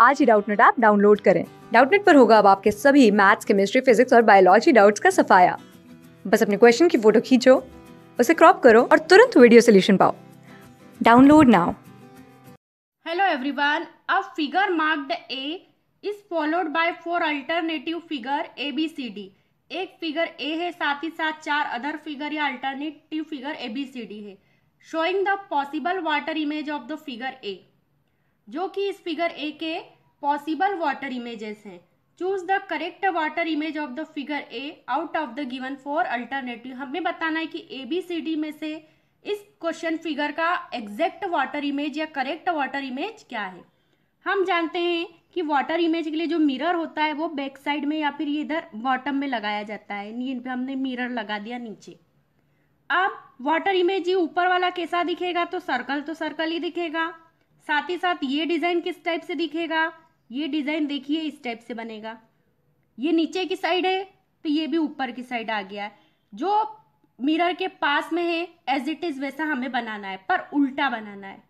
आज ही Doubtnut app download करें डाउटनेट पर होगा अब आपके सभी मैथ्स केमिस्ट्री फिजिक्स और बायोलॉजी डाउट्स का सफाया बस अपने क्वेश्चन की फोटो खींचो उसे क्रॉप करो और तुरंत वीडियो सोल्यूशन पाओ download now hello everyone a figure marked A is followed by four alternative figure A B C D एक फिगर ए है साथ ही साथ चार अदर फिगर या alternative figure A B C D है showing the possible water image of the figure A जो कि इस फिगर ए के पॉसिबल वाटर इमेजेस हैं choose the correct water image of the figure A out of the given four alternative हमें बताना है कि ए बी सी डी में से इस क्वेश्चन फिगर का एग्जैक्ट वाटर इमेज या करेक्ट वाटर इमेज क्या है हम जानते हैं कि वाटर इमेज के लिए जो मिरर होता है वो बैक साइड में या फिर ये इधर बॉटम में लगाया जाता है इन पे हमने मिरर लगा दिया नीचे अब वाटर इमेज ये ऊपर वाला कैसा दिखेगा तो सर्कल तो सर्कल ही दिखेगा साथ ही साथ ये डिज़ाइन किस टाइप से दिखेगा ये डिज़ाइन देखिए इस टाइप से बनेगा ये नीचे की साइड है तो ये भी ऊपर की साइड आ गया है जो मिरर के पास में है एज इट इज़ वैसा हमें बनाना है पर उल्टा बनाना है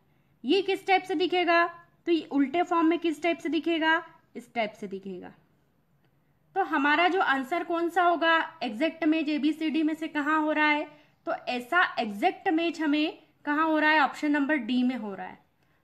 ये किस टाइप से दिखेगा तो ये उल्टे फॉर्म में किस टाइप से दिखेगा इस टाइप से दिखेगा तो हमारा जो आंसर कौन सा होगा एग्जैक्ट मेज ए बी सी डी में से कहाँ हो रहा है तो ऐसा एग्जैक्ट मेज हमें कहाँ हो रहा है ऑप्शन नंबर डी में हो रहा है